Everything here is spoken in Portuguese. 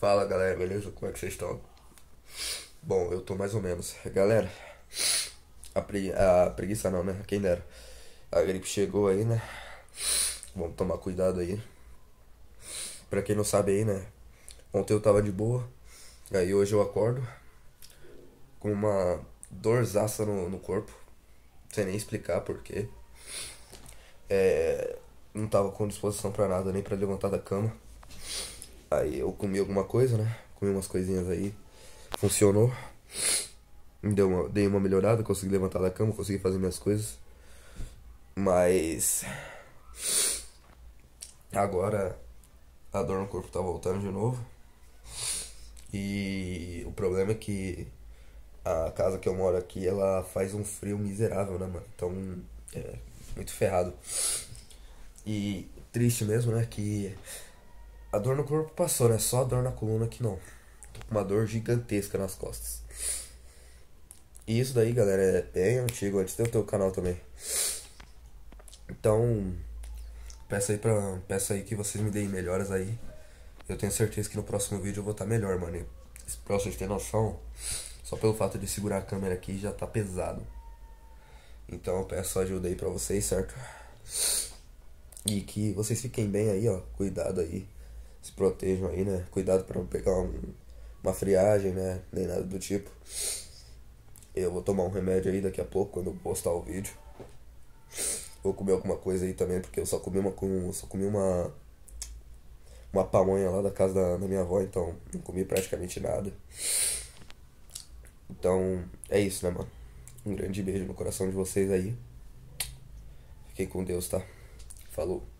Fala galera, beleza? Como é que vocês estão? Bom, eu tô mais ou menos. Galera, a, pre... a preguiça não, né? Quem dera. A gripe chegou aí, né? Vamos tomar cuidado aí. Pra quem não sabe aí, né? Ontem eu tava de boa. Aí hoje eu acordo com uma dorzaça no, no corpo. Sem nem explicar porquê. É, não tava com disposição para nada, nem para levantar da cama. Aí eu comi alguma coisa, né? Comi umas coisinhas aí. Funcionou. Me deu uma, dei uma melhorada, consegui levantar da cama, consegui fazer minhas coisas. Mas. Agora a dor no corpo tá voltando de novo. E o problema é que a casa que eu moro aqui, ela faz um frio miserável, né, mano? Então, é muito ferrado. E triste mesmo, né, que a dor no corpo passou, né? Só a dor na coluna que não. Tô com uma dor gigantesca nas costas. E isso daí, galera, é bem antigo, antes de eu ter o canal também. Então, peço aí, pra, peço aí que vocês me deem melhoras aí. Eu tenho certeza que no próximo vídeo eu vou estar tá melhor, mano. Pra vocês terem noção, só pelo fato de segurar a câmera aqui já tá pesado. Então eu peço ajuda aí pra vocês, certo? E que vocês fiquem bem aí, ó. Cuidado aí se protejam aí, né? Cuidado para não pegar um, uma friagem, né? Nem nada do tipo. Eu vou tomar um remédio aí daqui a pouco, quando eu postar o vídeo. Vou comer alguma coisa aí também, porque eu só comi uma com. só comi uma. Uma pamonha lá da casa da, da minha avó, então não comi praticamente nada. Então, é isso, né, mano? Um grande beijo no coração de vocês aí. Fiquem com Deus, tá? Falou.